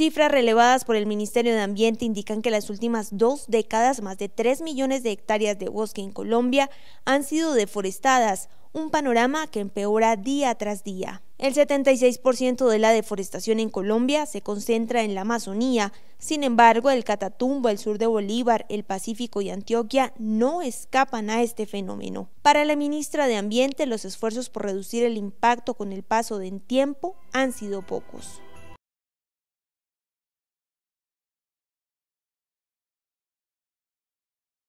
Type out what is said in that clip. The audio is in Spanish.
Cifras relevadas por el Ministerio de Ambiente indican que las últimas dos décadas más de 3 millones de hectáreas de bosque en Colombia han sido deforestadas, un panorama que empeora día tras día. El 76% de la deforestación en Colombia se concentra en la Amazonía, sin embargo el Catatumbo, el sur de Bolívar, el Pacífico y Antioquia no escapan a este fenómeno. Para la ministra de Ambiente los esfuerzos por reducir el impacto con el paso del tiempo han sido pocos.